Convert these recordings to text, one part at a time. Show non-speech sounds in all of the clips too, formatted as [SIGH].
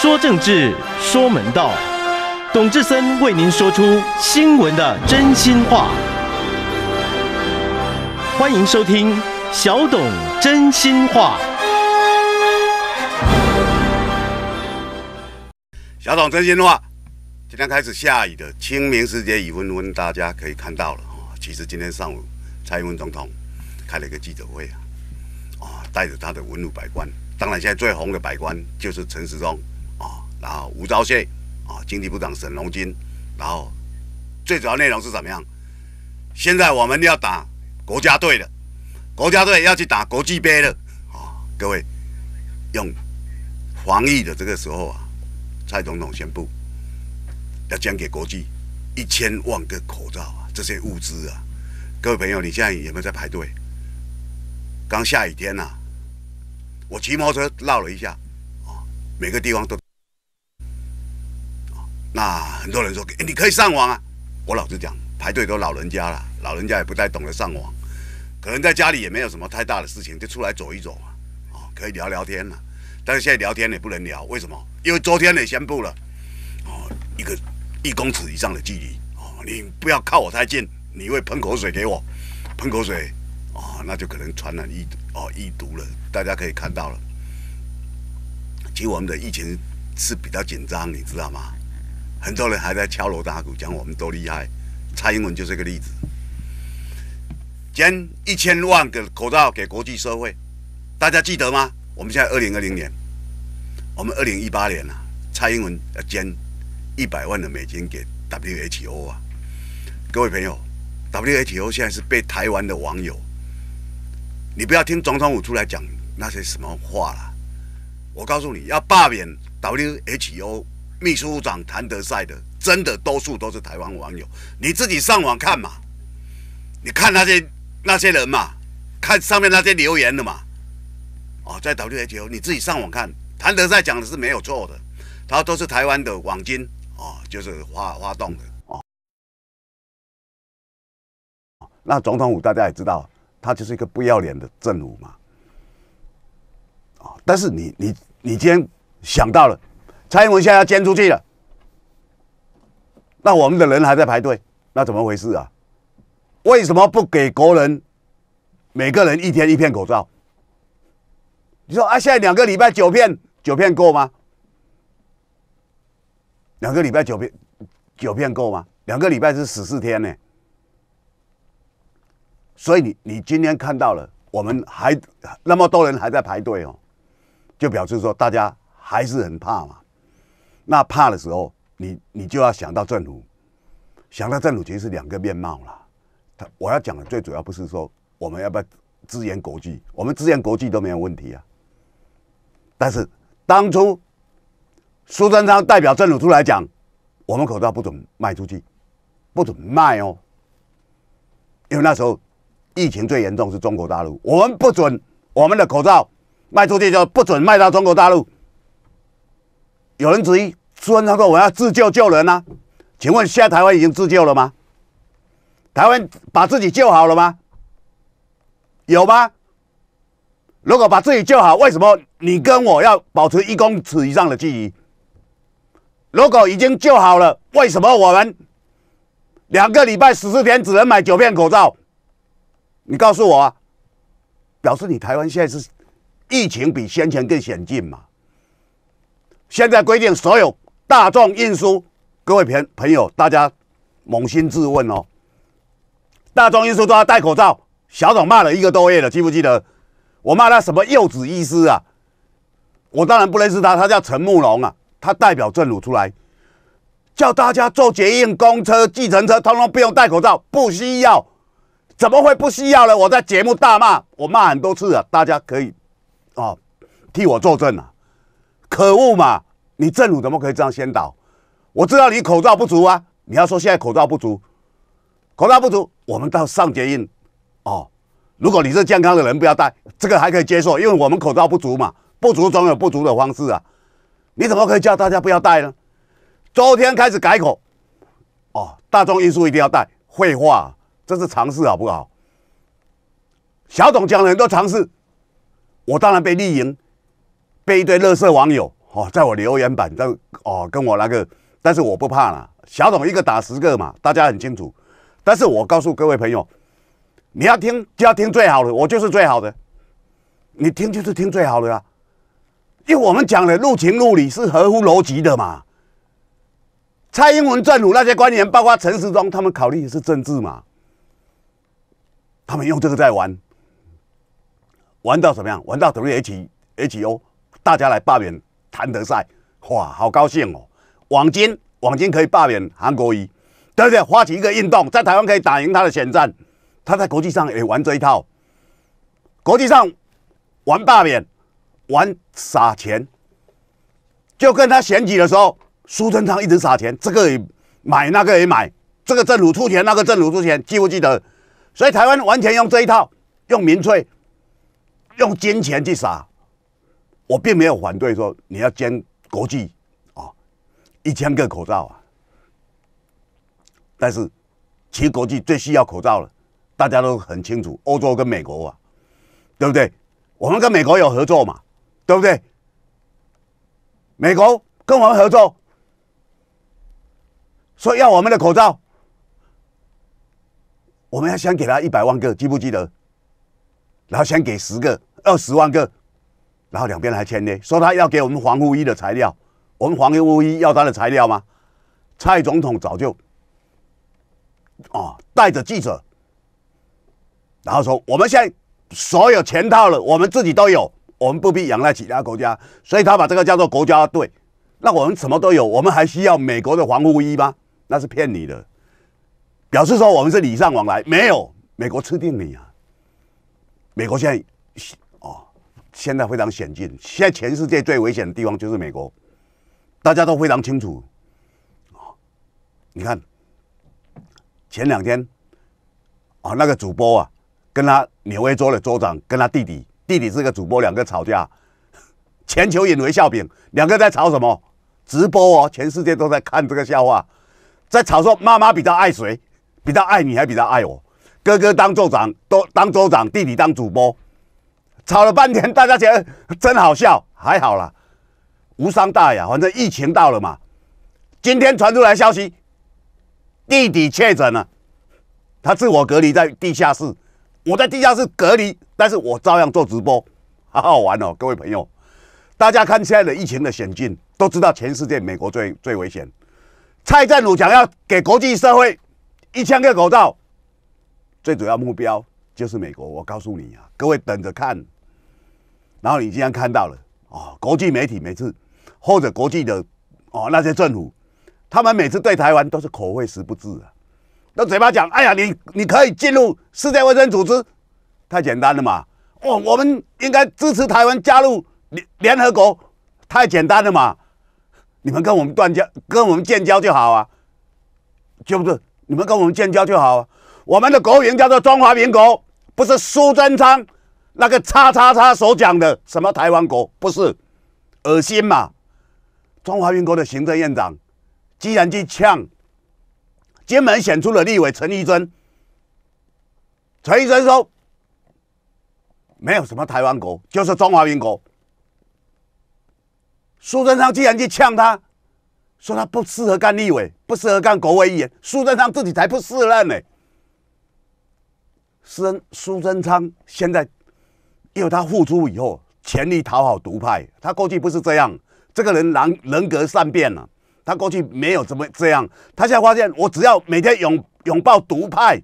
说政治，说门道，董志森为您说出新闻的真心话。欢迎收听小董真心话。小董真心话，今天开始下雨的清明时节雨纷纷，大家可以看到了啊。其实今天上午蔡英文总统开了一个记者会啊，啊，带着他的文武百官，当然现在最红的百官就是陈时中。然后吴钊燮啊，经济部长沈荣金，然后最主要内容是怎么样？现在我们要打国家队了，国家队要去打国际杯了啊！各位用防疫的这个时候啊，蔡总统宣布要捐给国际一千万个口罩啊，这些物资啊，各位朋友，你现在有没有在排队？刚下雨天呐，我骑摩托车绕了一下啊，每个地方都。那很多人说，你可以上网啊！我老实讲，排队都老人家了，老人家也不太懂得上网，可能在家里也没有什么太大的事情，就出来走一走嘛，哦，可以聊聊天了。但是现在聊天也不能聊，为什么？因为昨天也宣布了，哦，一个一公尺以上的距离，哦，你不要靠我太近，你会喷口水给我，喷口水，啊，那就可能传染疫哦疫毒了。大家可以看到了，其实我们的疫情是比较紧张，你知道吗？很多人还在敲锣打鼓讲我们多厉害，蔡英文就是个例子。捐一千万个口罩给国际社会，大家记得吗？我们现在二零二零年，我们二零一八年了，蔡英文要捐一百万的美金给 WHO 啊！各位朋友，WHO 现在是被台湾的网友，你不要听总统府出来讲那些什么话了。我告诉你要罢免 WHO。秘书长谭德赛的，真的多数都是台湾网友，你自己上网看嘛，你看那些那些人嘛，看上面那些留言的嘛，哦，在 W H O 你自己上网看，谭德赛讲的是没有错的，他都是台湾的网军哦，就是哗哗动的哦。那总统府大家也知道，他就是一个不要脸的政府嘛，啊，但是你你你今天想到了。蔡英文现在要捐出去了，那我们的人还在排队，那怎么回事啊？为什么不给国人每个人一天一片口罩？你说啊，现在两个礼拜九片，九片够吗？两个礼拜九片，九片够吗？两个礼拜是十四天呢，所以你你今天看到了，我们还那么多人还在排队哦，就表示说大家还是很怕嘛。那怕的时候，你你就要想到政府，想到政府其实是两个面貌啦。他我要讲的最主要不是说我们要不要支援国际，我们支援国际都没有问题啊。但是当初苏贞昌代表政府出来讲，我们口罩不准卖出去，不准卖哦，因为那时候疫情最严重是中国大陆，我们不准我们的口罩卖出去，就不准卖到中国大陆。有人质疑。说那个我要自救救人啊？请问现在台湾已经自救了吗？台湾把自己救好了吗？有吗？如果把自己救好，为什么你跟我要保持一公尺以上的距离？如果已经救好了，为什么我们两个礼拜十四天只能买九片口罩？你告诉我啊，表示你台湾现在是疫情比先前更险峻嘛？现在规定所有。大众运输，各位朋朋友，大家扪心自问哦。大众运输都要戴口罩，小董骂了一个多月了，记不记得？我骂他什么幼稚医师啊？我当然不认识他，他叫陈慕龙啊，他代表政府出来叫大家坐捷运、公车、计程车，通通不用戴口罩，不需要？怎么会不需要呢？我在节目大骂，我骂很多次了，大家可以啊替我作证啊！可恶嘛！你政府怎么可以这样先导？我知道你口罩不足啊！你要说现在口罩不足，口罩不足，我们到上捷运哦。如果你是健康的人，不要戴，这个还可以接受，因为我们口罩不足嘛，不足总有不足的方式啊。你怎么可以叫大家不要戴呢？周天开始改口哦，大众运输一定要戴，废话，这是尝试好不好？小董讲了很多尝试，我当然被利赢，被一堆垃色网友。哦，在我留言板，都哦，跟我那个，但是我不怕了，小董一个打十个嘛，大家很清楚。但是我告诉各位朋友，你要听就要听最好的，我就是最好的，你听就是听最好的啊。因为我们讲的入情入理是合乎逻辑的嘛。蔡英文政府那些官员，包括陈时中，他们考虑是政治嘛，他们用这个在玩，玩到怎么样？玩到等于 H H O，大家来罢免。谭德赛，哇，好高兴哦！网军，网军可以罢免韩国瑜，对不对？发起一个运动，在台湾可以打赢他的选战。他在国际上也玩这一套，国际上玩罢免，玩撒钱，就跟他选举的时候，苏贞昌一直撒钱，这个也买，那个也买，这个挣卢出钱，那个挣卢出钱，记不记得？所以台湾完全用这一套，用民粹，用金钱去撒。我并没有反对说你要捐国际啊一千个口罩啊，但是其实国际最需要口罩了，大家都很清楚，欧洲跟美国啊，对不对？我们跟美国有合作嘛，对不对？美国跟我们合作，所以要我们的口罩，我们要先给他一百万个，记不记得？然后先给十个、二十万个。然后两边还签呢，说他要给我们防护衣的材料，我们防护衣要他的材料吗？蔡总统早就啊带着记者，然后说我们现在所有全套了，我们自己都有，我们不必仰赖其他国家，所以他把这个叫做国家队。那我们什么都有，我们还需要美国的防护衣吗？那是骗你的，表示说我们是礼尚往来，没有美国吃定你啊！美国现在。现在非常险峻，现在全世界最危险的地方就是美国，大家都非常清楚，啊，你看，前两天，啊那个主播啊，跟他纽约州的州长跟他弟弟，弟弟是个主播，两个吵架，全球引为笑柄，两个在吵什么？直播哦，全世界都在看这个笑话，在吵说妈妈比较爱谁？比较爱你还比较爱我？哥哥当州长都当州长，弟弟当主播。吵了半天，大家觉得真好笑，还好啦，无伤大雅。反正疫情到了嘛，今天传出来消息，弟弟确诊了，他自我隔离在地下室，我在地下室隔离，但是我照样做直播，好好玩哦，各位朋友，大家看现在的疫情的险境，都知道全世界美国最最危险。蔡振鲁讲要给国际社会一千个口罩，最主要目标就是美国。我告诉你啊，各位等着看。然后你竟然看到了哦，国际媒体每次或者国际的哦那些政府，他们每次对台湾都是口惠实不至啊，都嘴巴讲，哎呀，你你可以进入世界卫生组织，太简单了嘛，哦，我们应该支持台湾加入联联合国，太简单了嘛，你们跟我们断交，跟我们建交就好啊，就不是你们跟我们建交就好，啊，我们的国名叫做中华民国，不是苏贞昌。那个叉叉叉所讲的什么台湾国不是恶心嘛？中华民国的行政院长居然去呛，金门选出了立委陈玉珍，陈玉珍说没有什么台湾国，就是中华民国。苏贞昌竟然去呛他，说他不适合干立委，不适合干国会议员。苏贞昌自己才不适任呢。苏苏贞昌现在。因为他付出以后，全力讨好独派，他过去不是这样。这个人人人格善变了，他过去没有怎么这样，他现在发现，我只要每天拥拥抱独派，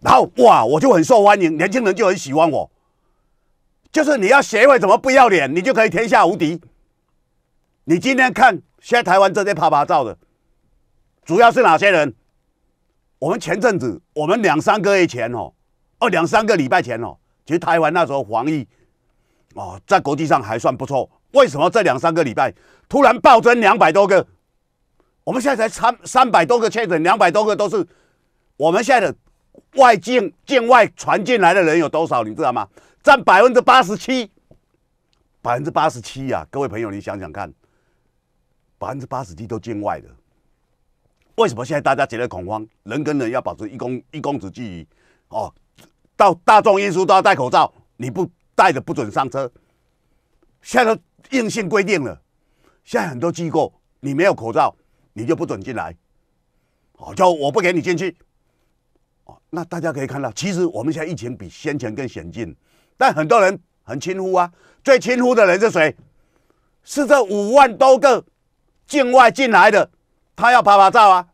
然后哇，我就很受欢迎，年轻人就很喜欢我。就是你要学会怎么不要脸，你就可以天下无敌。你今天看现在台湾这些啪啪照的，主要是哪些人？我们前阵子，我们两三个月前哦，哦两三个礼拜前哦。其实台湾那时候防疫哦，在国际上还算不错。为什么这两三个礼拜突然暴增两百多个？我们现在才三三百多个确诊，两百多个都是我们现在的外境境外传进来的人有多少？你知道吗？占百分之八十七，百分之八十七呀！各位朋友，你想想看，百分之八十七都境外的。为什么现在大家觉得恐慌？人跟人要保持一公一公尺距离哦。到大众运输都要戴口罩，你不戴着不准上车。现在都硬性规定了，现在很多机构你没有口罩，你就不准进来。好，就我不给你进去。哦，那大家可以看到，其实我们现在疫情比先前更先峻，但很多人很轻忽啊。最轻忽的人是谁？是这五万多个境外进来的，他要拍拍照啊。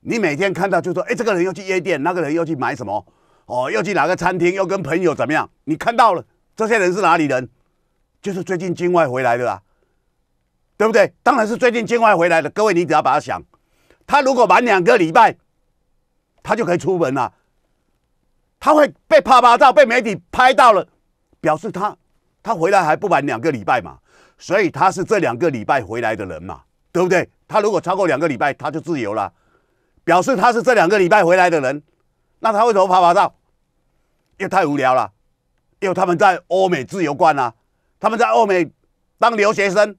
你每天看到就说，哎，这个人要去夜店，那个人要去买什么？哦，又去哪个餐厅？又跟朋友怎么样？你看到了这些人是哪里人？就是最近境外回来的啦，对不对？当然是最近境外回来的。各位，你只要把它想，他如果满两个礼拜，他就可以出门了。他会被拍照，被媒体拍到了，表示他他回来还不满两个礼拜嘛？所以他是这两个礼拜回来的人嘛？对不对？他如果超过两个礼拜，他就自由了，表示他是这两个礼拜回来的人。那他为什么拍拍照？因为太无聊了，因为他们在欧美自由惯了，他们在欧美当留学生，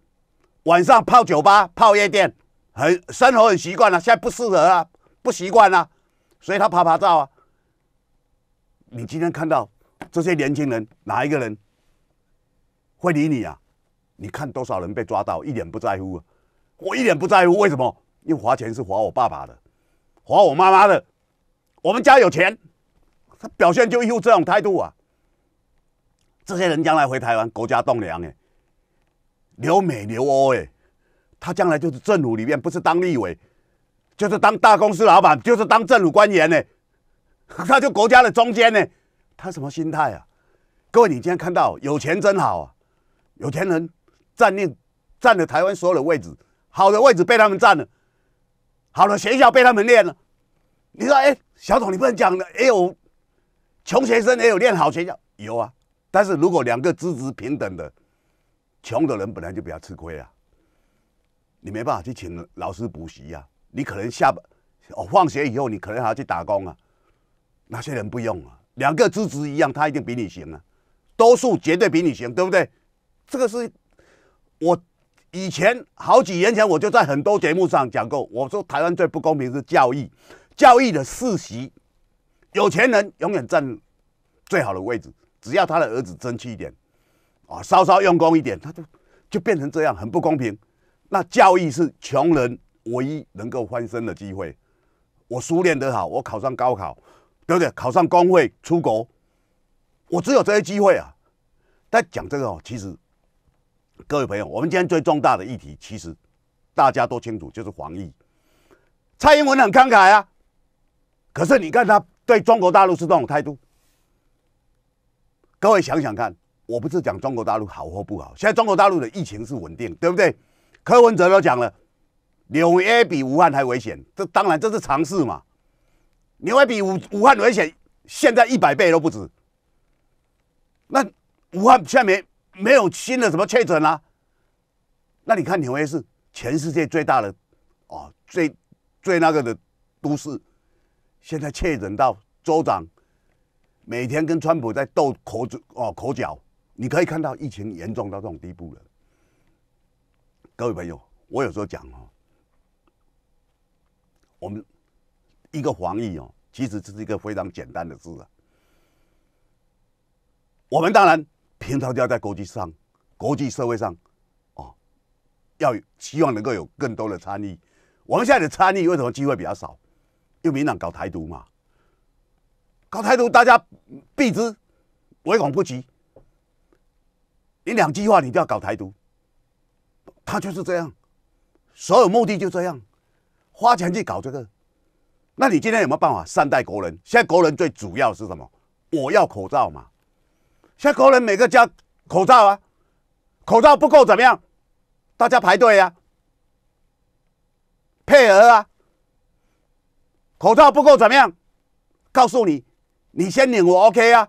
晚上泡酒吧、泡夜店，很生活很习惯了。现在不适合啊，不习惯啊，所以他拍拍照啊。你今天看到这些年轻人，哪一个人会理你啊？你看多少人被抓到，一点不在乎啊，我一点不在乎。为什么？因为花钱是花我爸爸的，花我妈妈的。我们家有钱，他表现就一副这种态度啊。这些人将来回台湾，国家栋梁哎，留美留欧哎，他将来就是政府里面不是当立委，就是当大公司老板，就是当政府官员呢，[LAUGHS] 他就国家的中坚呢。他什么心态啊？各位，你今天看到有钱真好啊，有钱人占领占了台湾所有的位置，好的位置被他们占了，好的学校被他们练了。你说哎，小董，你不能讲的。也有穷学生，也有练好学校，有啊。但是如果两个资质平等的，穷的人本来就比较吃亏啊。你没办法去请老师补习呀，你可能下班哦，放学以后你可能还要去打工啊。那些人不用啊，两个资质一样，他一定比你行啊，多数绝对比你行，对不对？这个是我以前好几年前我就在很多节目上讲过，我说台湾最不公平是教育。教育的世袭，有钱人永远占最好的位置。只要他的儿子争气一点，啊，稍稍用功一点，他就就变成这样，很不公平。那教育是穷人唯一能够翻身的机会。我书念得好，我考上高考，对不对？考上公会出国，我只有这些机会啊。在讲这个，其实各位朋友，我们今天最重大的议题，其实大家都清楚，就是防疫。蔡英文很慷慨啊。可是你看他对中国大陆是这种态度，各位想想看，我不是讲中国大陆好或不好，现在中国大陆的疫情是稳定，对不对？柯文哲都讲了，纽约比武汉还危险，这当然这是常事嘛。纽约比武武汉危险，现在一百倍都不止。那武汉现在没没有新的什么确诊啦？那你看纽约是全世界最大的，哦，最最那个的都市。现在确诊到州长，每天跟川普在斗口子哦口角，你可以看到疫情严重到这种地步了。各位朋友，我有时候讲哦，我们一个防疫哦，其实这是一个非常简单的事啊。我们当然平常就要在国际上、国际社会上，哦，要希望能够有更多的参与。我们现在的参与为什么机会比较少？就民党搞台独嘛，搞台独大家避之唯恐不及。你两句话你就搞台独，他就是这样，所有目的就这样，花钱去搞这个。那你今天有没有办法善待国人？现在国人最主要是什么？我要口罩嘛。现在国人每个家口罩啊，口罩不够怎么样？大家排队呀，配合啊。口罩不够怎么样？告诉你，你先领我 OK 啊！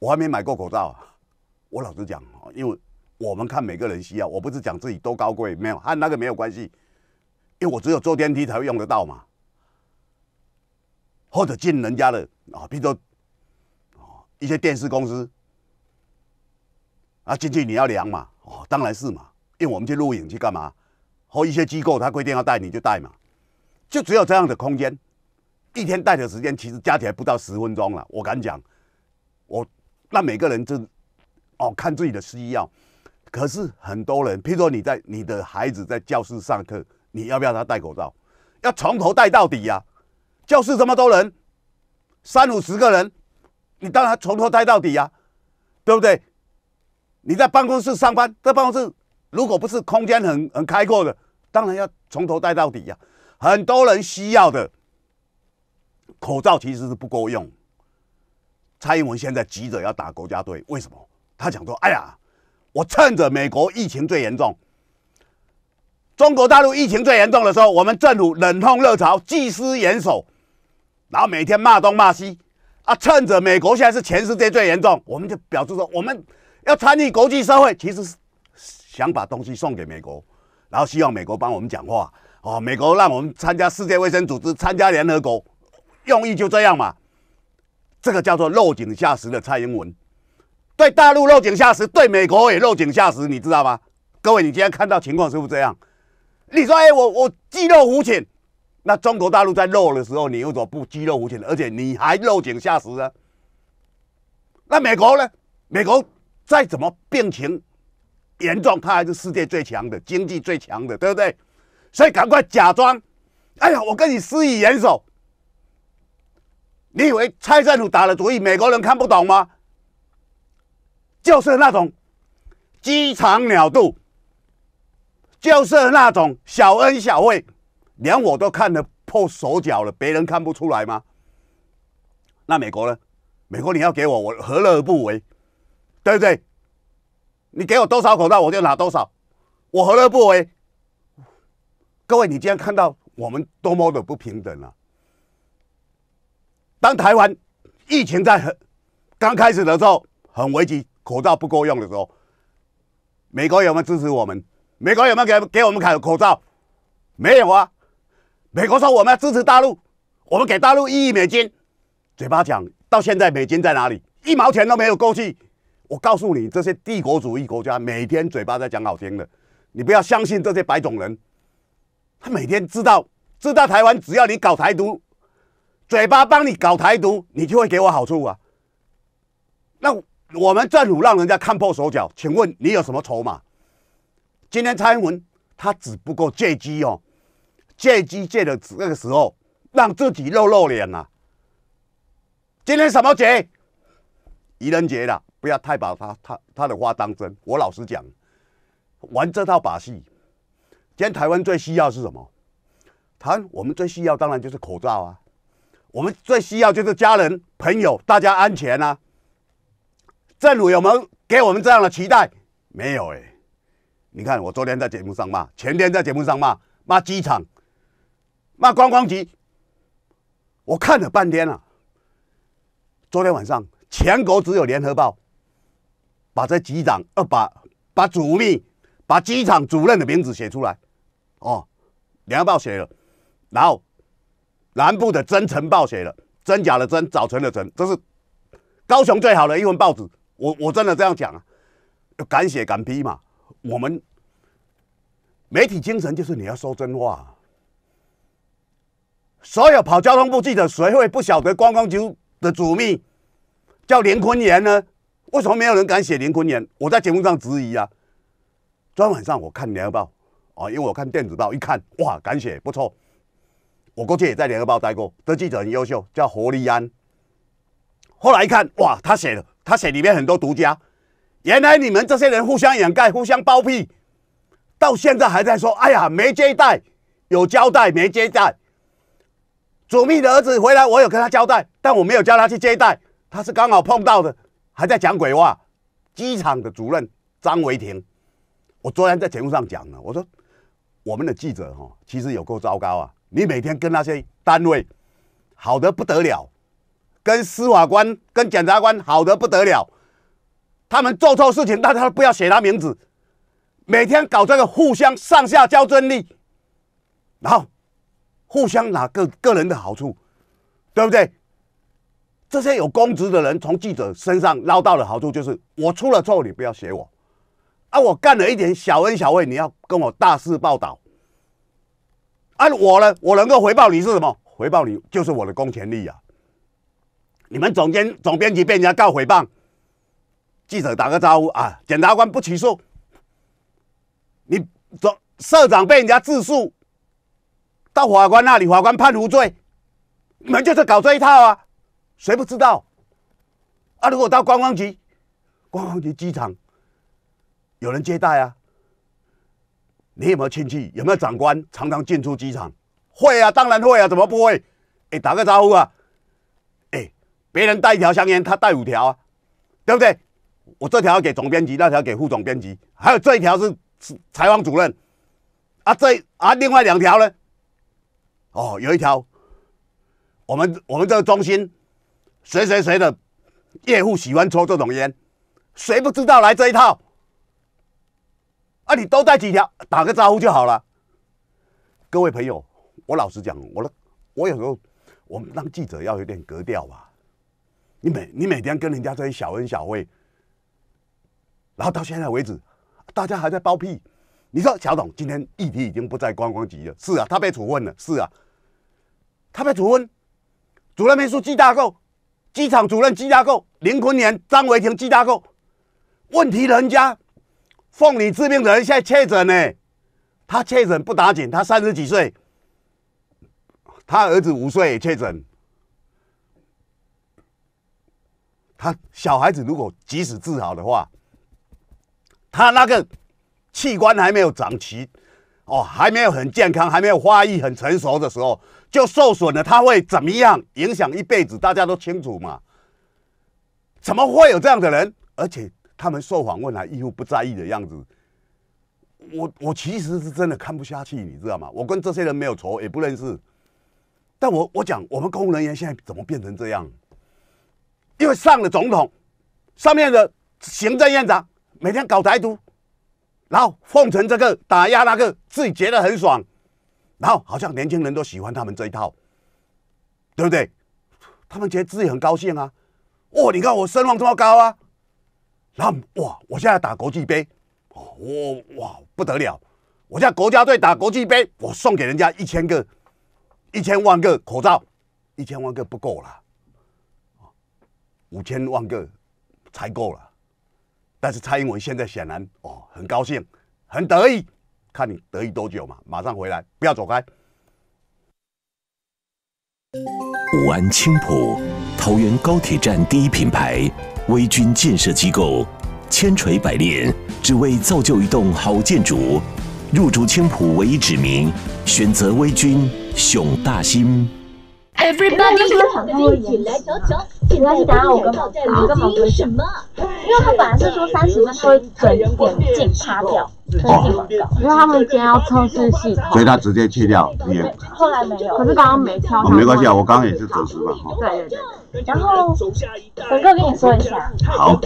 我还没买过口罩啊！我老实讲，因为我们看每个人需要，我不是讲自己多高贵，没有，和那个没有关系。因为我只有坐电梯才会用得到嘛，或者进人家的啊，比如说一些电视公司啊进去你要量嘛，哦，当然是嘛，因为我们去录影去干嘛？或一些机构他规定要带你就带嘛。就只有这样的空间，一天戴的时间其实加起来不到十分钟了。我敢讲，我那每个人就哦看自己的需要。可是很多人，譬如说你在你的孩子在教室上课，你要不要他戴口罩？要从头戴到底呀！教室这么多人，三五十个人，你当然从头戴到底呀，对不对？你在办公室上班，在办公室如果不是空间很很开阔的，当然要从头戴到底呀。很多人需要的口罩其实是不够用。蔡英文现在急着要打国家队，为什么？他讲说：“哎呀，我趁着美国疫情最严重，中国大陆疫情最严重的时候，我们政府忍痛热潮，祭师严守，然后每天骂东骂西啊。趁着美国现在是全世界最严重，我们就表示说，我们要参与国际社会，其实是想把东西送给美国，然后希望美国帮我们讲话。”哦，美国让我们参加世界卫生组织，参加联合国，用意就这样嘛。这个叫做“落井下石”的蔡英文，对大陆落井下石，对美国也落井下石，你知道吗？各位，你今天看到情况是不是这样？你说：“哎，我我肌肉浮浅。”那中国大陆在肉的时候，你怎么不肌肉浮浅，而且你还落井下石呢？那美国呢？美国再怎么病情严重，它还是世界最强的，经济最强的，对不对？所以赶快假装，哎呀，我跟你施以援手。你以为蔡政府打的主意，美国人看不懂吗？就是那种鸡肠鸟肚，就是那种小恩小惠，连我都看得破手脚了，别人看不出来吗？那美国呢？美国你要给我，我何乐而不为？对不对？你给我多少口罩，我就拿多少，我何乐不为？各位，你今天看到我们多么的不平等啊！当台湾疫情在很刚开始的时候很危急，口罩不够用的时候，美国有没有支持我们？美国有没有给给我们开口罩？没有啊！美国说我们要支持大陆，我们给大陆一亿美金，嘴巴讲，到现在美金在哪里？一毛钱都没有过去。我告诉你，这些帝国主义国家每天嘴巴在讲好听的，你不要相信这些白种人。他每天知道知道台湾，只要你搞台独，嘴巴帮你搞台独，你就会给我好处啊。那我们政府让人家看破手脚，请问你有什么筹码？今天蔡英文他只不过借机哦，借机借的这个时候让自己露露脸啊。今天什么节？愚人节了，不要太把他他他的话当真。我老实讲，玩这套把戏。今天台湾最需要是什么？台湾我们最需要当然就是口罩啊，我们最需要就是家人、朋友，大家安全啊。政府有没有给我们这样的期待？没有哎。你看我昨天在节目上骂，前天在节目上骂骂机场，骂观光局。我看了半天了。昨天晚上全国只有联合报把这机长呃把把主秘、把机场主任的名字写出来。哦，联合报写了，然后南部的真城报写了真假的真早晨的晨，这是高雄最好的一份报纸。我我真的这样讲啊，敢写敢批嘛。我们媒体精神就是你要说真话。所有跑交通部记者，谁会不晓得观光局的主秘叫林坤言呢？为什么没有人敢写林坤言？我在节目上质疑啊。昨天晚上我看联合报。啊，因为我看电子报一看，哇，敢写不错。我过去也在《联合报》待过，这记者很优秀，叫何立安。后来一看，哇，他写的，他写里面很多独家。原来你们这些人互相掩盖、互相包庇，到现在还在说，哎呀，没接待，有交代没接待。祖秘的儿子回来，我有跟他交代，但我没有叫他去接待，他是刚好碰到的，还在讲鬼话。机场的主任张维庭，我昨天在节目上讲了，我说。我们的记者哈，其实有够糟糕啊！你每天跟那些单位好的不得了，跟司法官、跟检察官好的不得了，他们做错事情，但他不要写他名字，每天搞这个互相上下交争力，然后互相拿个个人的好处，对不对？这些有公职的人从记者身上捞到的好处，就是我出了错，你不要写我。啊！我干了一点小恩小惠，你要跟我大肆报道。啊！我呢，我能够回报你是什么？回报你就是我的公权力啊！你们总监、总编辑被人家告诽谤，记者打个招呼啊！检察官不起诉，你总社长被人家自诉，到法官那里，法官判无罪，你们就是搞这一套啊！谁不知道？啊！如果到观光局、观光局机场。有人接待啊？你有没有亲戚？有没有长官常常进出机场？会啊，当然会啊，怎么不会？哎，打个招呼啊！哎，别人带一条香烟，他带五条啊，对不对？我这条给总编辑，那条给副总编辑，还有这一条是采访主任啊。这啊，另外两条呢？哦，有一条，我们我们这个中心谁谁谁的业务喜欢抽这种烟，谁不知道来这一套？啊，你多带几条，打个招呼就好了。各位朋友，我老实讲，我我有时候我们当记者要有点格调吧。你每你每天跟人家这些小恩小惠，然后到现在为止，大家还在包庇。你说，小董今天议题已经不在观光局了，是啊，他被处分了，是啊，他被处分，主任秘书记大构，机场主任记大构，林坤年、张维庭记大构，问题人家。奉你治病的人现在确诊呢，他确诊不打紧，他三十几岁，他儿子五岁确诊，他小孩子如果即使治好的话，他那个器官还没有长齐哦，还没有很健康，还没有发育很成熟的时候就受损了，他会怎么样？影响一辈子，大家都清楚嘛？怎么会有这样的人？而且。他们受访问还一副不在意的样子，我我其实是真的看不下去，你知道吗？我跟这些人没有仇，也不认识，但我我讲，我们公务人员现在怎么变成这样？因为上了总统，上面的行政院长每天搞台独，然后奉承这个打压那个，自己觉得很爽，然后好像年轻人都喜欢他们这一套，对不对？他们觉得自己很高兴啊，哦，你看我声望这么高啊。那哇，我现在打国际杯，哦，我哇不得了！我在国家队打国际杯，我送给人家一千个，一千万个口罩，一千万个不够了，五千万个才够了。但是蔡英文现在显然哦，很高兴，很得意，看你得意多久嘛？马上回来，不要走开。武安青浦。桃园高铁站第一品牌，微军建设机构，千锤百炼，只为造就一栋好建筑。入驻青浦唯一指名，选择微军，熊大新。Everybody，为什么想跟我一起来瞧瞧。来，然后我跟，你干嘛？为什么？因为他本来是说三十分，他会整点进擦掉，对，因为他们今天要测试系统，所以他直接切掉。也。后来没有，可是刚刚没挑。没关系啊，我刚刚也是三十分哈。对对对。然后，伟哥跟你说一下。好，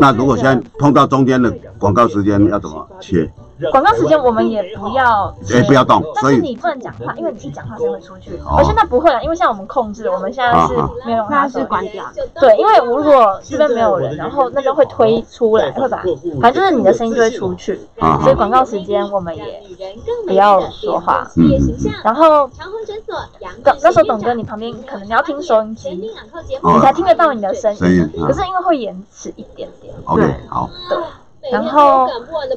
那如果现在碰到中间的广告时间，要怎么切？广告时间我们也不要，哎不要动。但是你不能讲话，因为你一讲话就会出去。哦。而现在不会了，因为现在我们控制，我们现在是没有，那是关掉。对，因为如果这边没有人，然后那边会推出来，会把，反正就是你的声音就会出去。啊。所以广告时间我们也不要说话。嗯。然后，那时候，董哥，你旁边可能你要听收音机，你才听得到你的声音。声音。可是因为会延迟一点点。好。对。然后，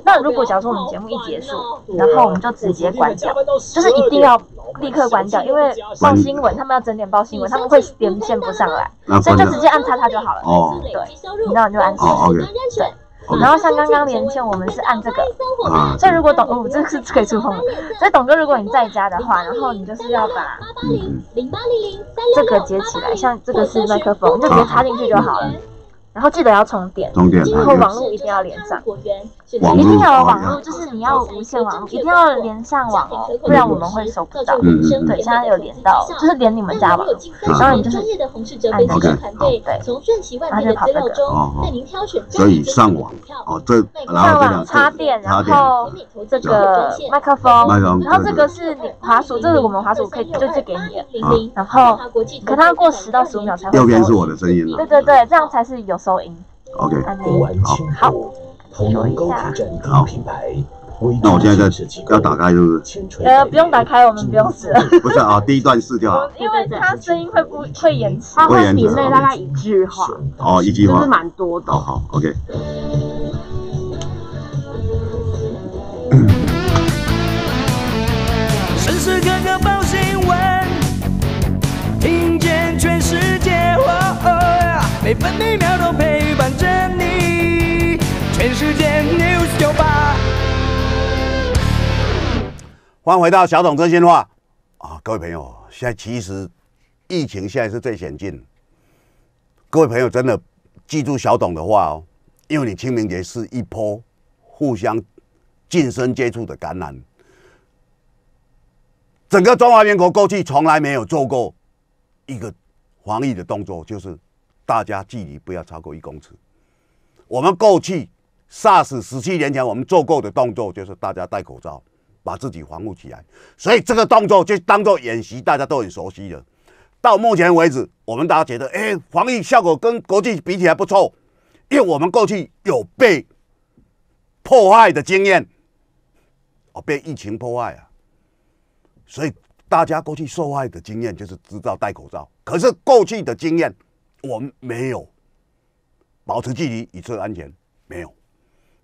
那如果假如说我们节目一结束，然后我们就直接关掉，就是一定要立刻关掉，因为报新闻他们要整点报新闻，他们会连线不上来，所以就直接按叉叉就好了。对，你知道你就按插对。然后像刚刚连线我们是按这个，所以如果董，这是吹出风的。所以董哥如果你在家的话，然后你就是要把这个接起来，像这个是麦克风，就直接插进去就好了。然后记得要充电，然后网络一定要连上，一定要有网络，就是你要无线网络，一定要连上网哦，不然我们会收不到。对，现在有连到，就是连你们家网，然后你就是按这个。对，然后级跑这个，哦哦，所以上网，哦，这上网插电，然后这个麦克风，然后这个是你滑鼠，这是我们滑鼠可以就是给你的，然后可它要过十到十五秒才。右边是我的声音了，对对对，这样才是有。收音，OK，好，好，好，那我现在在要打开就是？呃，不用打开，我们不用试了。[LAUGHS] 不是啊，第一段试掉 [LAUGHS] 因为它声音会不会延迟？它会延迟，大概一句话。哦，一句话，就是蛮多的。好，OK。每分每秒都陪伴着你。全世界 News 九八，吧，迎回到小董真心话啊！各位朋友，现在其实疫情现在是最险峻。各位朋友真的记住小董的话哦，因为你清明节是一波互相近身接触的感染，整个中华民国过去从来没有做过一个防疫的动作，就是。大家距离不要超过一公尺。我们过去，SARS 十七年前，我们做过的动作就是大家戴口罩，把自己防护起来。所以这个动作就当做演习，大家都很熟悉了。到目前为止，我们大家觉得，哎，防疫效果跟国际比起来不错，因为我们过去有被破坏的经验，哦，被疫情破坏啊。所以大家过去受害的经验就是知道戴口罩，可是过去的经验。我们没有保持距离，以测安全。没有。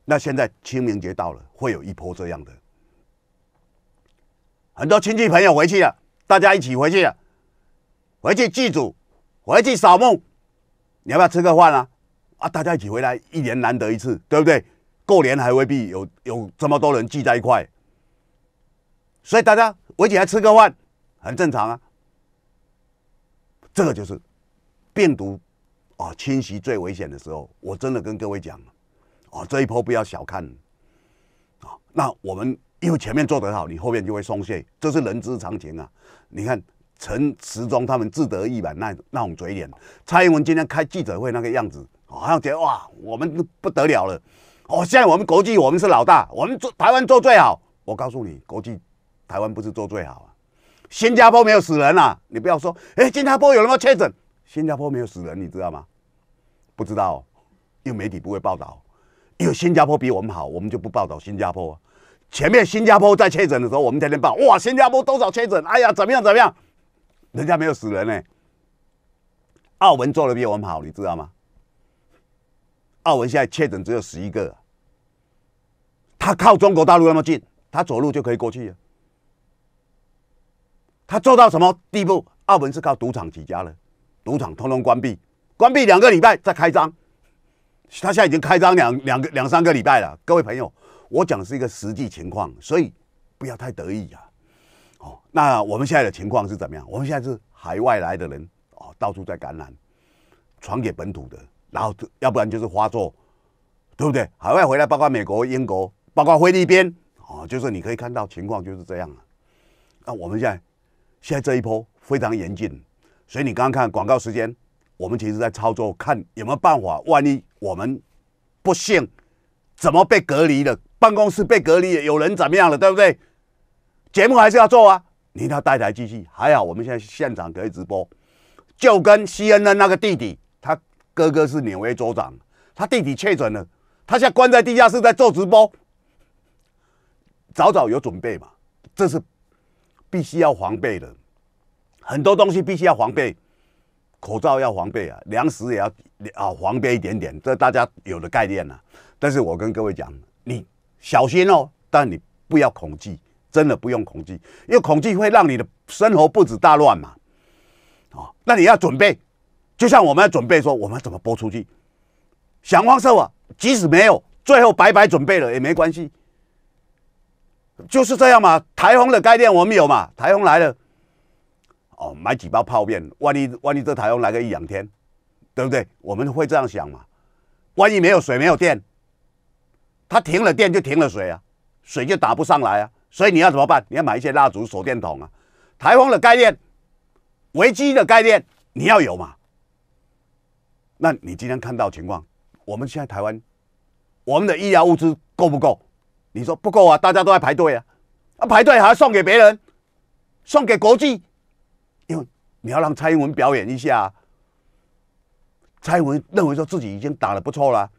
那现在清明节到了，会有一波这样的，很多亲戚朋友回去了，大家一起回去了，回去祭祖，回去扫墓，你要不要吃个饭啊？啊，大家一起回来，一年难得一次，对不对？过年还未必有有这么多人聚在一块，所以大家围起来吃个饭很正常啊。这个就是。病毒啊，侵袭最危险的时候，我真的跟各位讲，啊，这一波不要小看，啊，那我们因为前面做得好，你后面就会松懈，这是人之常情啊。你看陈时中他们自得意满那那种嘴脸，蔡英文今天开记者会那个样子，好像觉得哇，我们不得了了，哦，现在我们国际我们是老大，我们做台湾做最好。我告诉你，国际台湾不是做最好啊，新加坡没有死人啊，你不要说，哎，新加坡有那么确诊？新加坡没有死人，你知道吗？不知道，因为媒体不会报道，因为新加坡比我们好，我们就不报道新加坡。前面新加坡在确诊的时候，我们天天报哇，新加坡多少确诊，哎呀怎么样怎么样，人家没有死人呢。澳门做的比我们好，你知道吗？澳门现在确诊只有十一个，他靠中国大陆那么近，他走路就可以过去。他做到什么地步？澳门是靠赌场起家的。赌场通通关闭，关闭两个礼拜再开张。他现在已经开张两两个两三个礼拜了。各位朋友，我讲的是一个实际情况，所以不要太得意啊。哦，那我们现在的情况是怎么样？我们现在是海外来的人哦，到处在感染，传给本土的，然后要不然就是发作，对不对？海外回来，包括美国、英国，包括菲律宾，哦，就是你可以看到情况就是这样了。那我们现在现在这一波非常严峻。所以你刚刚看广告时间，我们其实在操作，看有没有办法。万一我们不幸怎么被隔离了，办公室被隔离，有人怎么样了，对不对？节目还是要做啊，你要带台机器。还好我们现在现场可以直播。就跟西恩的那个弟弟，他哥哥是纽约州长，他弟弟确诊了，他现在关在地下室在做直播。早早有准备嘛，这是必须要防备的。很多东西必须要防备，口罩要防备啊，粮食也要啊防备一点点，这大家有的概念了。但是我跟各位讲，你小心哦，但你不要恐惧，真的不用恐惧，因为恐惧会让你的生活不止大乱嘛。啊，那你要准备，就像我们要准备说，我们怎么播出去，想方设法，即使没有，最后白白准备了也没关系，就是这样嘛。台风的概念我们有嘛，台风来了。哦，买几包泡面，万一万一这台风来个一两天，对不对？我们会这样想嘛？万一没有水，没有电，它停了电就停了水啊，水就打不上来啊。所以你要怎么办？你要买一些蜡烛、手电筒啊。台风的概念、危机的概念，你要有嘛？那你今天看到情况，我们现在台湾，我们的医疗物资够不够？你说不够啊，大家都在排队啊，啊排队还要送给别人，送给国际。因为你要让蔡英文表演一下，蔡英文认为说自己已经打的不错了，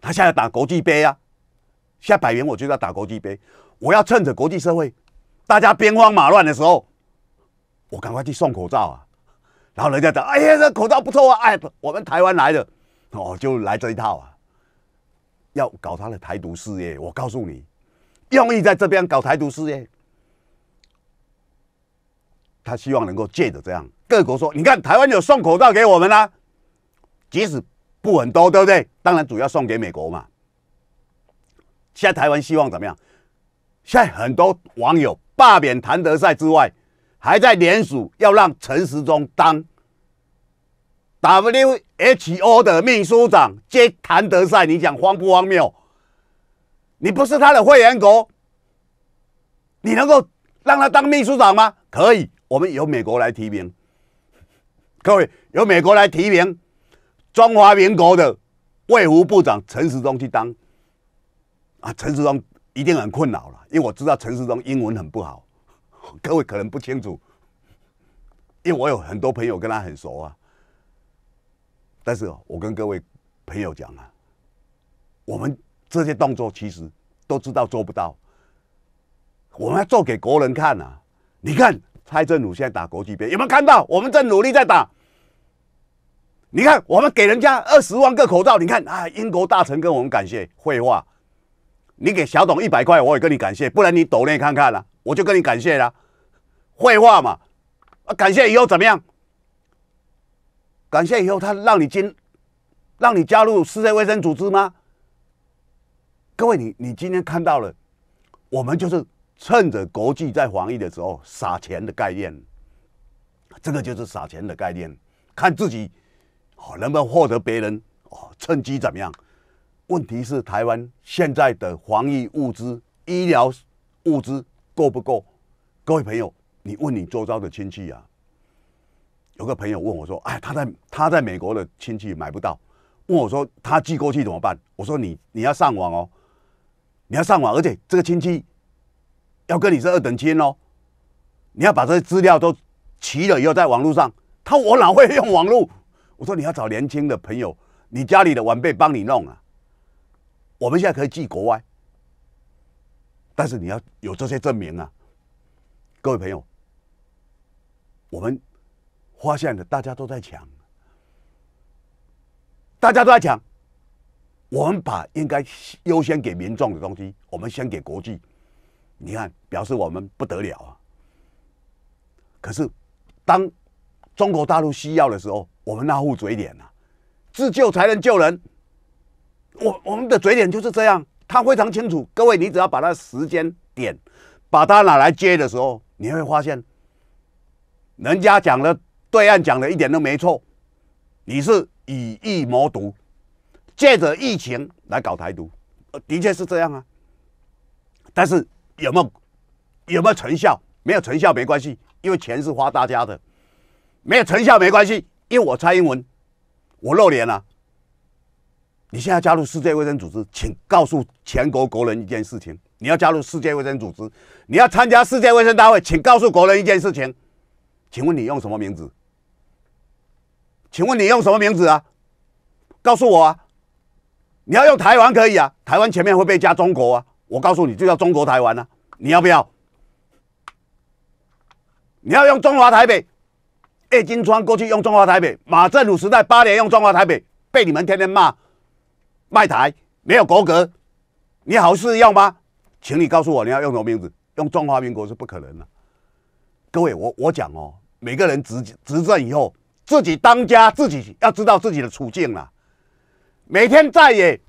他现在打国际杯啊，下百元我就要打国际杯，我要趁着国际社会大家兵荒马乱的时候，我赶快去送口罩啊，然后人家讲，哎呀，这口罩不错啊，哎，我们台湾来的，哦，就来这一套啊，要搞他的台独事业，我告诉你，用意在这边搞台独事业。他希望能够借着这样，各国说：“你看，台湾有送口罩给我们啦，即使不很多，对不对？当然主要送给美国嘛。”现在台湾希望怎么样？现在很多网友罢免谭德赛之外，还在联署要让陈时中当 WHO 的秘书长，接谭德赛。你想荒不荒谬？你不是他的会员国，你能够让他当秘书长吗？可以。我们由美国来提名，各位由美国来提名中华民国的卫务部长陈时中去当，啊，陈时中一定很困扰了，因为我知道陈时中英文很不好，各位可能不清楚，因为我有很多朋友跟他很熟啊，但是我跟各位朋友讲啊，我们这些动作其实都知道做不到，我们要做给国人看啊，你看。泰政府现在打国际边有没有看到？我们在努力在打。你看，我们给人家二十万个口罩，你看啊，英国大臣跟我们感谢，废话。你给小董一百块，我也跟你感谢，不然你抖脸看看了，我就跟你感谢了，废话嘛。啊，感谢以后怎么样？感谢以后他让你进，让你加入世界卫生组织吗？各位，你你今天看到了，我们就是。趁着国际在防疫的时候撒钱的概念，这个就是撒钱的概念，看自己哦能不能获得别人哦趁机怎么样？问题是台湾现在的防疫物资、医疗物资够不够？各位朋友，你问你周遭的亲戚啊，有个朋友问我说：“哎，他在他在美国的亲戚买不到，问我说他寄过去怎么办？”我说：“你你要上网哦，你要上网，而且这个亲戚。”要跟你是二等亲哦，你要把这些资料都齐了以后，在网络上，他我哪会用网络？我说你要找年轻的朋友，你家里的晚辈帮你弄啊。我们现在可以寄国外，但是你要有这些证明啊。各位朋友，我们发现了大家都在抢，大家都在抢，我们把应该优先给民众的东西，我们先给国际。你看，表示我们不得了啊！可是，当中国大陆需要的时候，我们那副嘴脸呢？自救才能救人。我我们的嘴脸就是这样。他非常清楚，各位，你只要把那时间点，把他拿来接的时候，你会发现，人家讲的，对岸讲的一点都没错。你是以疫谋独，借着疫情来搞台独，的确是这样啊。但是，有没有有没有成效？没有成效没关系，因为钱是花大家的。没有成效没关系，因为我蔡英文，我露脸了。你现在加入世界卫生组织，请告诉全国国人一件事情：你要加入世界卫生组织，你要参加世界卫生大会，请告诉国人一件事情。请问你用什么名字？请问你用什么名字啊？告诉我啊！你要用台湾可以啊，台湾前面会不会加中国啊？我告诉你，就叫中国台湾啊！你要不要？你要用中华台北？叶金川过去用中华台北，马正鲁时代八年用中华台北，被你们天天骂卖台没有国格，你好是要吗？请你告诉我，你要用什么名字？用中华民国是不可能的。各位，我我讲哦，每个人执执政以后，自己当家，自己要知道自己的处境了。每天在野，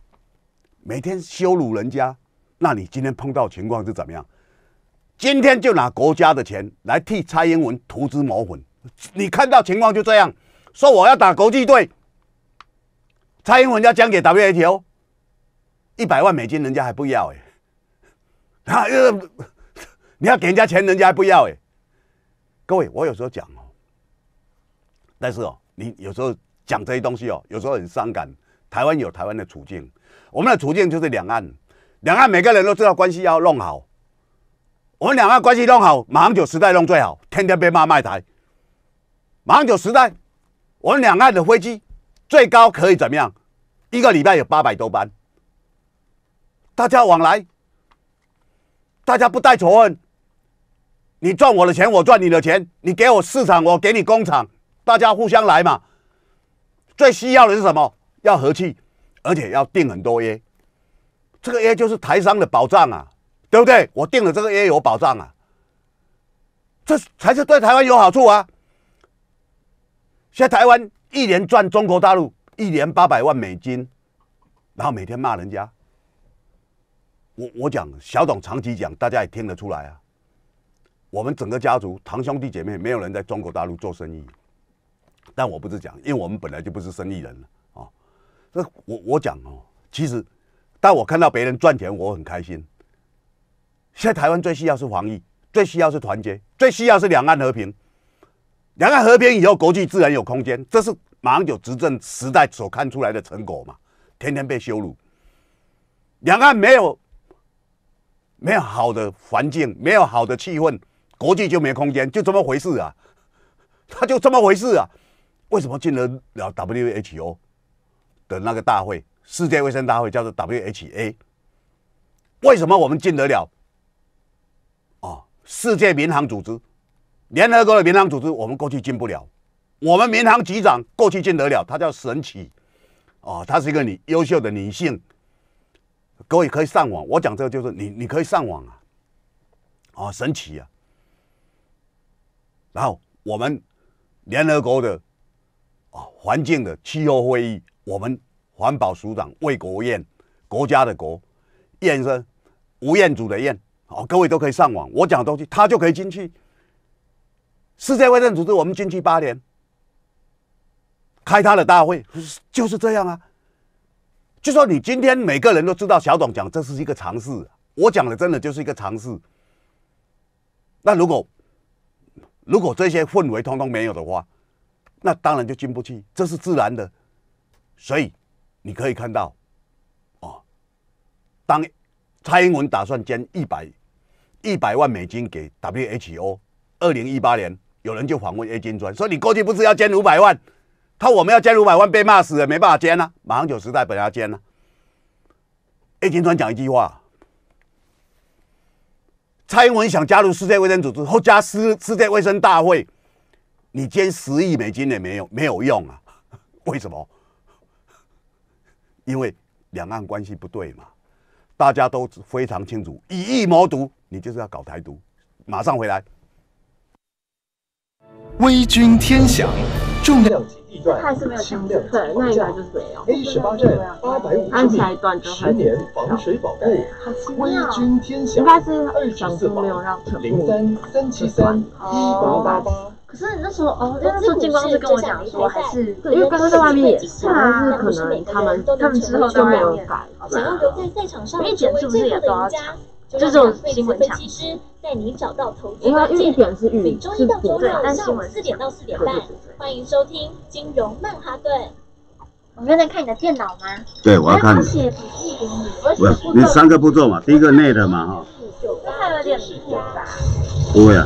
每天羞辱人家。那你今天碰到情况是怎么样？今天就拿国家的钱来替蔡英文涂资抹粉，你看到情况就这样，说我要打国际队，蔡英文要捐给 WHO 一百万美金，人家还不要哎，啊，[LAUGHS] 你要给人家钱，人家还不要哎。各位，我有时候讲哦，但是哦，你有时候讲这些东西哦，有时候很伤感。台湾有台湾的处境，我们的处境就是两岸。两岸每个人都知道关系要弄好，我们两岸关系弄好，马航九时代弄最好，天天被骂卖台。马航九时代，我们两岸的飞机最高可以怎么样？一个礼拜有八百多班，大家往来，大家不带仇恨，你赚我的钱，我赚你的钱，你给我市场，我给你工厂，大家互相来嘛。最需要的是什么？要和气，而且要定很多约。这个 A 就是台商的保障啊，对不对？我定了这个 A 有保障啊，这才是对台湾有好处啊。现在台湾一年赚中国大陆一年八百万美金，然后每天骂人家。我我讲小董长期讲，大家也听得出来啊。我们整个家族堂兄弟姐妹没有人在中国大陆做生意，但我不是讲，因为我们本来就不是生意人啊。这我我讲哦，其实。但我看到别人赚钱，我很开心。现在台湾最需要是防疫，最需要是团结，最需要是两岸和平。两岸和平以后，国际自然有空间。这是马上就执政时代所看出来的成果嘛？天天被羞辱，两岸没有没有好的环境，没有好的气氛，国际就没空间，就这么回事啊！他就这么回事啊！为什么进了了 WHO 的那个大会？世界卫生大会叫做 WHA，为什么我们进得了？啊，世界民航组织，联合国的民航组织，我们过去进不了。我们民航局长过去进得了，她叫神奇，啊，她是一个女优秀的女性。各位可以上网，我讲这个就是你你可以上网啊，啊，神奇啊。然后我们联合国的啊环境的气候会议，我们。环保署长魏国燕，国家的国，燕是吴彦祖的燕，好，各位都可以上网，我讲的东西他就可以进去。世界卫生组织，我们进去八年，开他的大会就是这样啊。就说你今天每个人都知道，小董讲这是一个尝试，我讲的真的就是一个尝试。那如果如果这些氛围通通没有的话，那当然就进不去，这是自然的。所以。你可以看到，哦，当蔡英文打算捐一百一百万美金给 WHO，二零一八年有人就访问 A 金砖，说你过去不是要捐五百万，他我们要捐五百万被骂死，了，没办法捐啊，马上九时代本来捐啊。A 金砖讲一句话，蔡英文想加入世界卫生组织或加世世界卫生大会，你捐十亿美金也没有没有用啊，[LAUGHS] 为什么？因为两岸关系不对嘛，大家都非常清楚，以疫谋独，你就是要搞台独。马上回来。威君天下，重量级地段，太是没有强度，对，那一块就是没有。A 十八镇八百五十米，十年防水保护。威君天下，二长租没有让客零三三七三一八八八。可是你那时候哦，那时候金光是跟我讲说，还是，因为刚刚在外面也是，可能他们，他们之后就没有改，没有改。因为点是不是也都要抢？这种新闻抢。因为一点是预，是主，对。四点到四点半，欢迎收听《金融曼哈顿》。我刚在看你的电脑吗？对，我要看你。不，你三个步骤嘛，第一个内的嘛，哈。有点复杂。不会啊。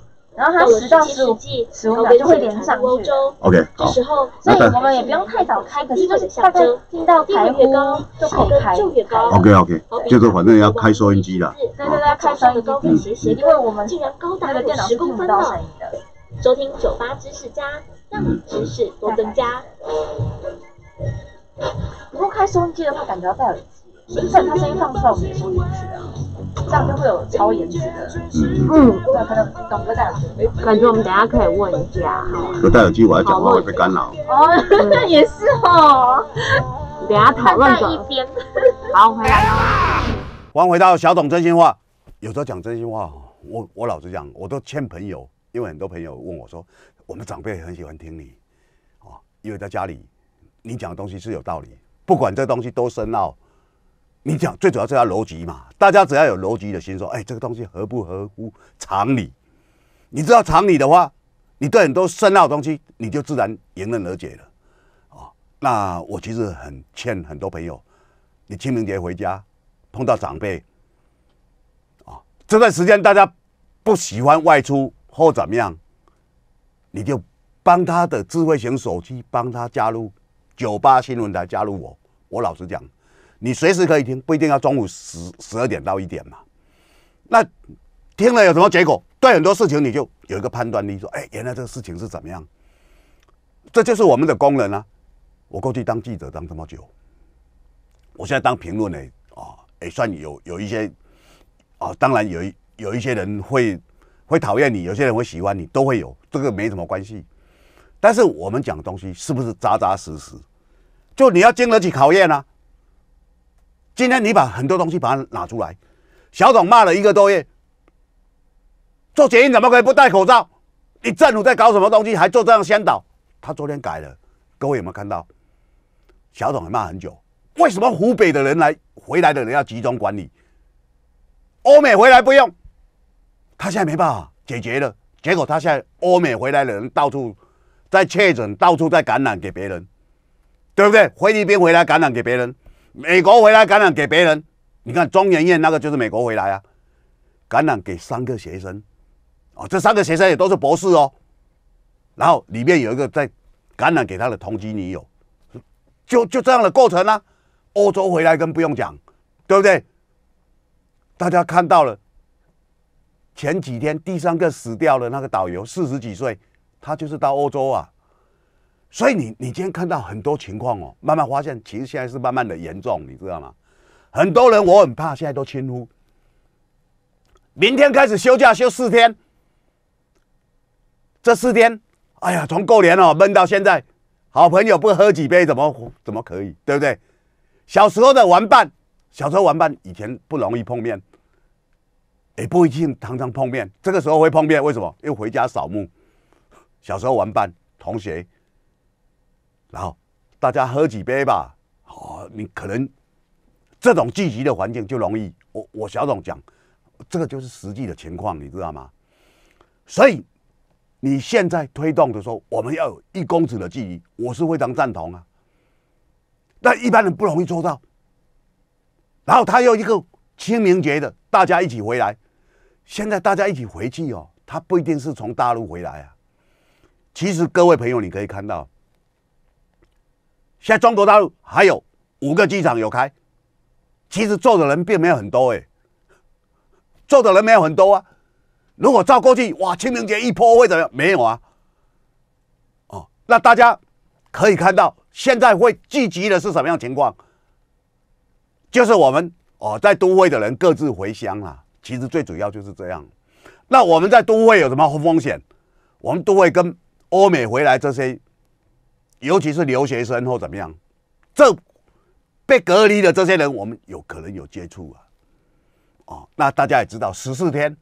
然后它十到十五，十五秒就会连上去。OK，好。这时候，所以我们也不用太早开，可是大概听到台呼就开。以开。OK。OK，OK。就是反正要开收音机的，对对对，那，开收音机，嗯，因为我们竟然高达不十公分的。收听九八知识家，让你知识多增加。如果开收音机的话，感觉要戴耳机。虽然它声音放出来，我们也收进去这样就会有超颜值的，嗯嗯，可能董哥戴耳机，感觉我们等下可以问一下。我戴耳机，我来讲话会被干扰。哦，[LAUGHS] 也是哦。等下讨论。一边。好，回来。弯回到小董真心话，有时候讲真心话，我我老实讲，我都欠朋友，因为很多朋友问我说，我们长辈很喜欢听你啊，因为在家里，你讲的东西是有道理，不管这东西多深奥。你讲最主要是要逻辑嘛，大家只要有逻辑的心，说哎，这个东西合不合乎常理？你知道常理的话，你对很多深奥的东西，你就自然迎刃而解了，哦，那我其实很欠很多朋友，你清明节回家碰到长辈，哦，这段时间大家不喜欢外出或怎么样，你就帮他的智慧型手机，帮他加入九八新闻台，加入我。我老实讲。你随时可以听，不一定要中午十十二点到一点嘛。那听了有什么结果？对很多事情你就有一个判断力，说，哎，原来这个事情是怎么样？这就是我们的功能啊。我过去当记者当这么久，我现在当评论，呢，啊，也算有有一些，啊，当然有有一些人会会讨厌你，有些人会喜欢你，都会有，这个没什么关系。但是我们讲东西是不是扎扎实实？就你要经得起考验啊。今天你把很多东西把它拿出来，小董骂了一个多月，做检疫怎么可以不戴口罩？你政府在搞什么东西，还做这样先导？他昨天改了，各位有没有看到？小董还骂很久，为什么湖北的人来回来的人要集中管理？欧美回来不用，他现在没办法解决了。结果他现在欧美回来的人到处在确诊，到处在感染给别人，对不对？菲律宾回来感染给别人。美国回来感染给别人，你看，中研院那个就是美国回来啊，感染给三个学生，啊，这三个学生也都是博士哦，然后里面有一个在感染给他的同居女友，就就这样的过程啊。欧洲回来更不用讲，对不对？大家看到了，前几天第三个死掉了那个导游，四十几岁，他就是到欧洲啊。所以你你今天看到很多情况哦，慢慢发现其实现在是慢慢的严重，你知道吗？很多人我很怕现在都轻忽，明天开始休假休四天，这四天，哎呀，从过年哦闷到现在，好朋友不喝几杯怎么怎么可以，对不对？小时候的玩伴，小时候玩伴以前不容易碰面，也不一定常常碰面，这个时候会碰面，为什么？又回家扫墓，小时候玩伴同学。然后大家喝几杯吧，哦，你可能这种聚集的环境就容易。我我小董讲，这个就是实际的情况，你知道吗？所以你现在推动的说我们要有一公尺的距离，我是非常赞同啊。但一般人不容易做到。然后他又一个清明节的，大家一起回来。现在大家一起回去哦，他不一定是从大陆回来啊。其实各位朋友，你可以看到。现在中国大陆还有五个机场有开，其实坐的人并没有很多哎，坐的人没有很多啊。如果照过去，哇，清明节一波会怎么样？没有啊。哦，那大家可以看到，现在会聚集的是什么样情况？就是我们哦，在都会的人各自回乡了。其实最主要就是这样。那我们在都会有什么风险？我们都会跟欧美回来这些。尤其是留学生或怎么样，这被隔离的这些人，我们有可能有接触啊，哦，那大家也知道十四天，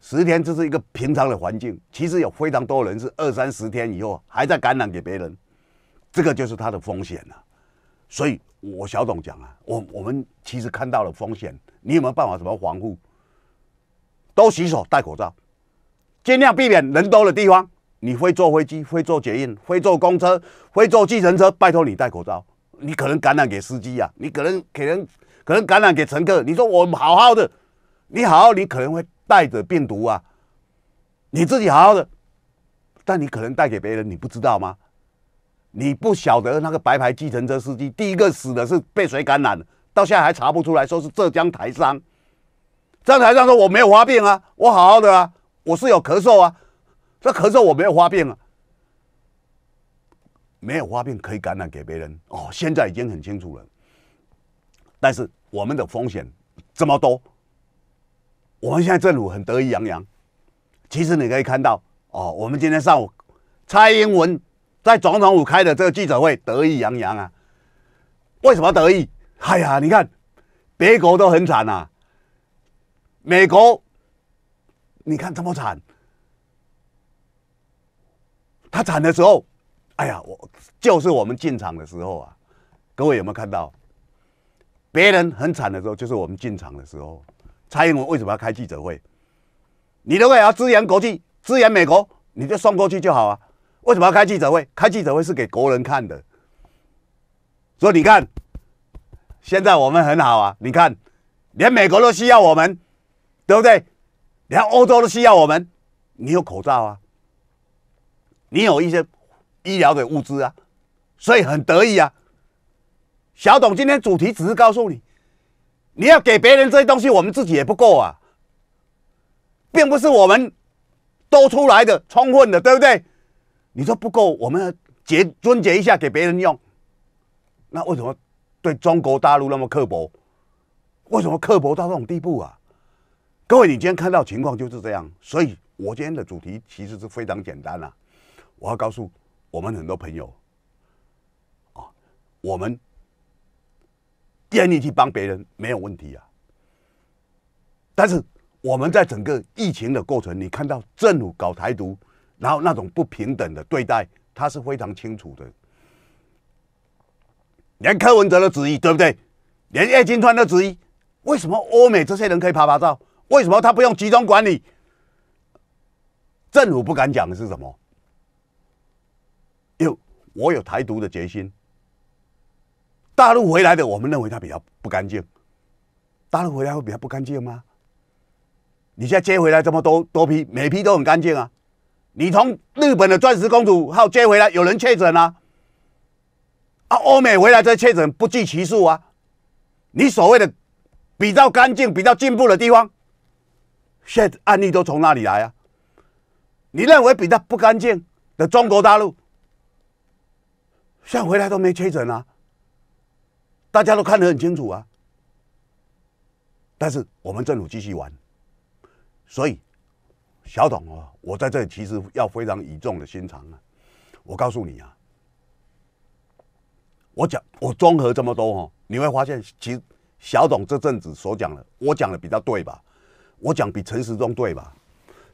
十天这是一个平常的环境，其实有非常多人是二三十天以后还在感染给别人，这个就是它的风险了。所以，我小董讲啊，我我们其实看到了风险，你有没有办法怎么防护？都洗手，戴口罩，尽量避免人多的地方。你会坐飞机，会坐捷运，会坐公车，会坐计程车，拜托你戴口罩。你可能感染给司机呀，你可能可能可能感染给乘客。你说我好好的，你好，你可能会带着病毒啊，你自己好好的，但你可能带给别人，你不知道吗？你不晓得那个白牌计程车司机第一个死的是被谁感染，到现在还查不出来，说是浙江台商。江台商说我没有发病啊，我好好的啊，我是有咳嗽啊。这咳嗽我没有发病啊，没有发病可以感染给别人哦。现在已经很清楚了，但是我们的风险这么多，我们现在政府很得意洋洋。其实你可以看到哦，我们今天上午蔡英文在总统府开的这个记者会得意洋洋啊。为什么得意？哎呀，你看别国都很惨呐，美国你看这么惨。他惨的时候，哎呀，我就是我们进场的时候啊，各位有没有看到？别人很惨的时候，就是我们进场的时候。蔡英文为什么要开记者会？你如果要支援国际、支援美国，你就送过去就好啊。为什么要开记者会？开记者会是给国人看的。所以你看，现在我们很好啊，你看，连美国都需要我们，对不对？连欧洲都需要我们，你有口罩啊？你有一些医疗的物资啊，所以很得意啊。小董今天主题只是告诉你，你要给别人这些东西，我们自己也不够啊，并不是我们多出来的、充分的，对不对？你说不够，我们节、尊节一下给别人用，那为什么对中国大陆那么刻薄？为什么刻薄到这种地步啊？各位，你今天看到情况就是这样，所以我今天的主题其实是非常简单了。我要告诉我们很多朋友，啊，我们愿意去帮别人没有问题啊。但是我们在整个疫情的过程，你看到政府搞台独，然后那种不平等的对待，他是非常清楚的。连柯文哲都质疑，对不对？连叶金川都质疑，为什么欧美这些人可以啪啪照？为什么他不用集中管理？政府不敢讲的是什么？有我有台独的决心，大陆回来的，我们认为他比较不干净。大陆回来会比较不干净吗？你现在接回来这么多多批，每批都很干净啊。你从日本的钻石公主号接回来，有人确诊啊。啊，欧美回来这确诊不计其数啊。你所谓的比较干净、比较进步的地方，现在案例都从哪里来啊？你认为比较不干净的中国大陆？现在回来都没确诊啊！大家都看得很清楚啊，但是我们政府继续玩，所以小董啊，我在这里其实要非常语重的心长啊，我告诉你啊，我讲我综合这么多哦，你会发现其实小董这阵子所讲的，我讲的比较对吧？我讲比陈时中对吧？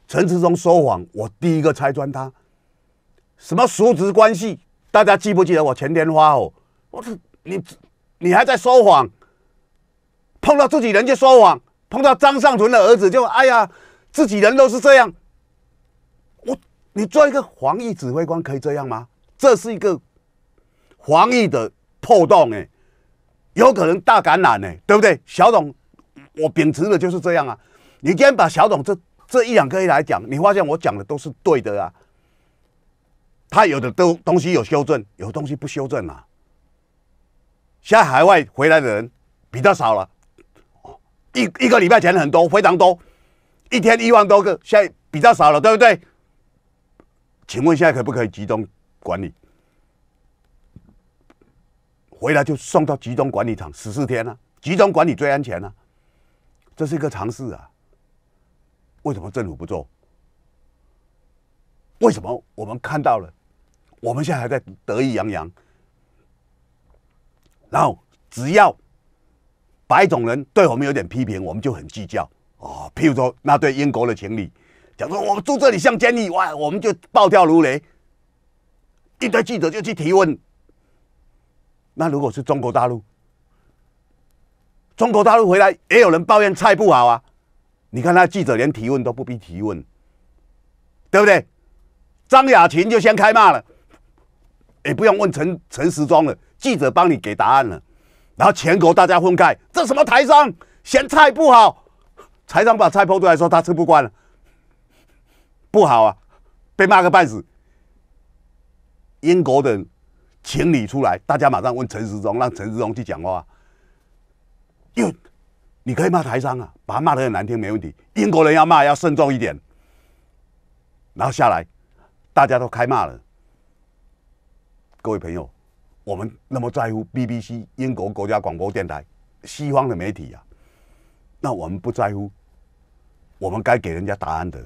陈时中说谎，我第一个拆穿他，什么叔侄关系？大家记不记得我前天发火？我操你！你还在说谎。碰到自己人就说谎，碰到张尚存的儿子就哎呀，自己人都是这样。我，你做一个防疫指挥官可以这样吗？这是一个防疫的破洞哎，有可能大感染哎，对不对？小董，我秉持的就是这样啊。你今天把小董这这一两个月来讲，你发现我讲的都是对的啊。他有的都东西有修正，有东西不修正啊。现在海外回来的人比较少了，哦，一一个礼拜前很多，非常多，一天一万多个，现在比较少了，对不对？请问现在可不可以集中管理？回来就送到集中管理厂十四天啊，集中管理最安全啊，这是一个尝试啊。为什么政府不做？为什么我们看到了？我们现在还在得意洋洋，然后只要白种人对我们有点批评，我们就很计较哦。譬如说那对英国的情侣，讲说我们住这里像监狱，哇，我们就暴跳如雷。一堆记者就去提问。那如果是中国大陆，中国大陆回来也有人抱怨菜不好啊。你看那记者连提问都不必提问，对不对？张雅琴就先开骂了。也不用问陈陈时中了，记者帮你给答案了。然后全国大家分开，这什么台商嫌菜不好，台商把菜剖出来，说他吃不惯了，不好啊，被骂个半死。英国的请你出来，大家马上问陈时中，让陈时中去讲话。又，你可以骂台商啊，把他骂的很难听没问题。英国人要骂要慎重一点。然后下来，大家都开骂了。各位朋友，我们那么在乎 BBC 英国国家广播电台、西方的媒体啊，那我们不在乎。我们该给人家答案的。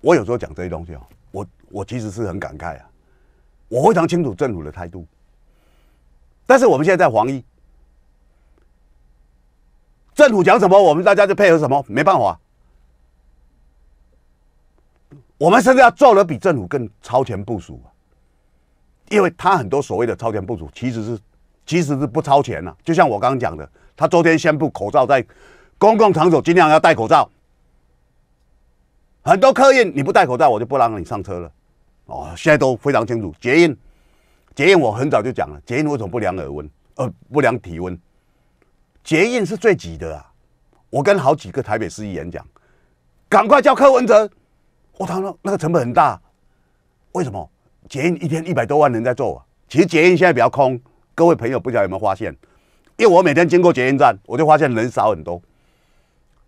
我有时候讲这些东西哦，我我其实是很感慨啊。我非常清楚政府的态度，但是我们现在在防衣，政府讲什么，我们大家就配合什么，没办法。我们甚至要做的比政府更超前部署啊。因为他很多所谓的超前部署，其实是其实是不超前了。就像我刚刚讲的，他昨天宣布口罩在公共场所尽量要戴口罩，很多客运你不戴口罩，我就不让你上车了。哦，现在都非常清楚。捷运，捷运我很早就讲了，捷运为什么不量耳温，呃，不量体温？捷运是最挤的啊。我跟好几个台北市议员讲，赶快叫柯文哲，我他说那个成本很大，为什么？捷运一天一百多万人在做，啊，其实捷运现在比较空。各位朋友不晓得有没有发现，因为我每天经过捷运站，我就发现人少很多。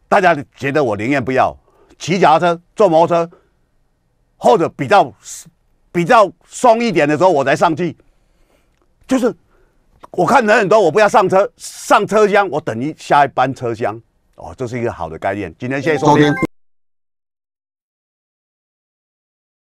大家觉得我宁愿不要骑脚踏车、坐摩托车，或者比较比较松一点的时候我才上去。就是我看人很多，我不要上车上车厢，我等于下一班车厢哦，这是一个好的概念。今天谢谢收听。